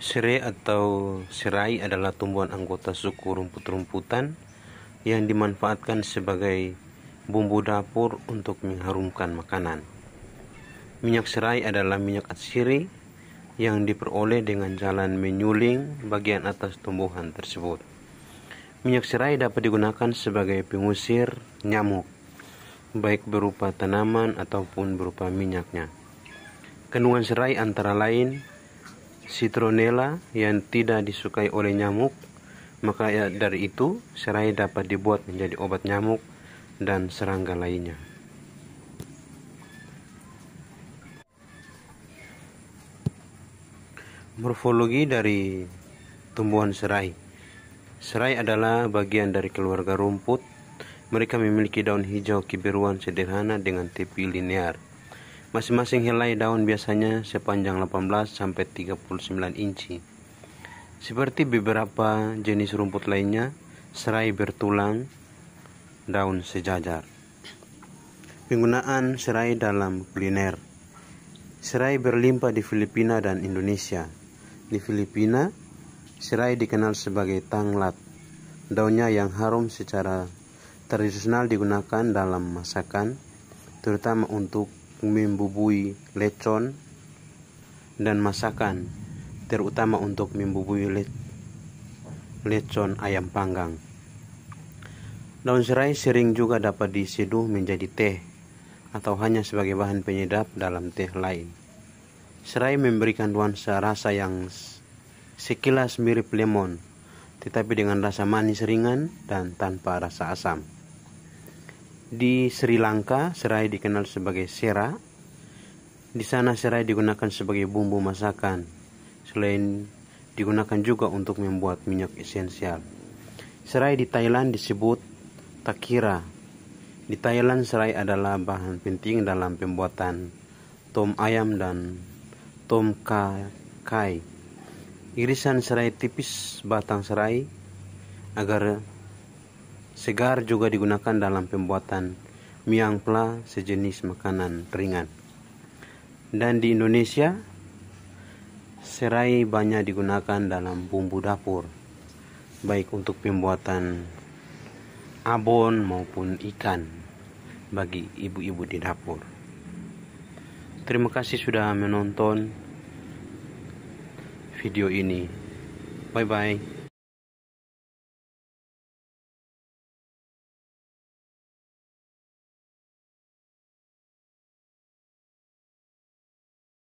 Serai atau serai adalah tumbuhan anggota suku rumput-rumputan yang dimanfaatkan sebagai bumbu dapur untuk mengharumkan makanan. Minyak serai adalah minyak atsiri yang diperoleh dengan jalan menyuling bagian atas tumbuhan tersebut. Minyak serai dapat digunakan sebagai pengusir nyamuk, baik berupa tanaman ataupun berupa minyaknya. Kandungan serai antara lain citronella yang tidak disukai oleh nyamuk, maka ya dari itu serai dapat dibuat menjadi obat nyamuk dan serangga lainnya. Morfologi dari tumbuhan serai. Serai adalah bagian dari keluarga rumput. Mereka memiliki daun hijau kebiruan sederhana dengan tepi linear Masing-masing helai daun biasanya sepanjang 18 sampai 39 inci. Seperti beberapa jenis rumput lainnya, serai bertulang daun sejajar. Penggunaan serai dalam kuliner. Serai berlimpah di Filipina dan Indonesia. Di Filipina, serai dikenal sebagai tanglat. Daunnya yang harum secara tradisional digunakan dalam masakan, terutama untuk membubui lecon dan masakan, terutama untuk membubui le lecon ayam panggang. Daun serai sering juga dapat diseduh menjadi teh atau hanya sebagai bahan penyedap dalam teh lain. Serai memberikan nuansa rasa yang sekilas mirip lemon, tetapi dengan rasa manis ringan dan tanpa rasa asam di Sri Lanka serai dikenal sebagai sera. Di sana serai digunakan sebagai bumbu masakan. Selain digunakan juga untuk membuat minyak esensial. Serai di Thailand disebut takira. Di Thailand serai adalah bahan penting dalam pembuatan tom ayam dan tom kai. Irisan serai tipis batang serai agar Segar juga digunakan dalam pembuatan miangpla sejenis makanan ringan. Dan di Indonesia, serai banyak digunakan dalam bumbu dapur, baik untuk pembuatan abon maupun ikan bagi ibu-ibu di dapur. Terima kasih sudah menonton video ini. Bye bye.